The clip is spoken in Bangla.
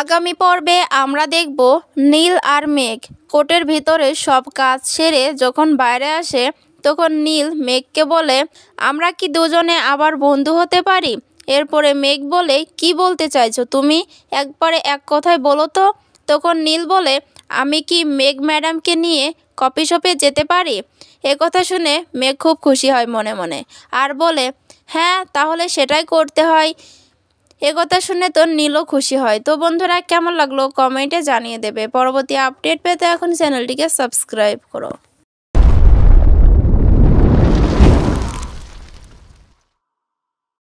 আগামী পর্বে আমরা দেখব নীল আর মেঘ কোটের ভিতরে সব কাজ সেরে যখন বাইরে আসে তখন নীল মেঘকে বলে আমরা কি দুজনে আবার বন্ধু হতে পারি এরপরে মেঘ বলে কি বলতে চাইছো তুমি একবারে এক কথায় বলো তো তখন নীল বলে আমি কি মেঘ ম্যাডামকে নিয়ে কপি শপে যেতে পারি এ কথা শুনে মেঘ খুব খুশি হয় মনে মনে আর বলে হ্যাঁ তাহলে সেটাই করতে হয় এ কথা শুনে তো নীলও খুশি হয় তো বন্ধুরা কেমন লাগলো কমেন্টে জানিয়ে দেবে পরবর্তী আপডেট পেতে এখন চ্যানেলটিকে সাবস্ক্রাইব করো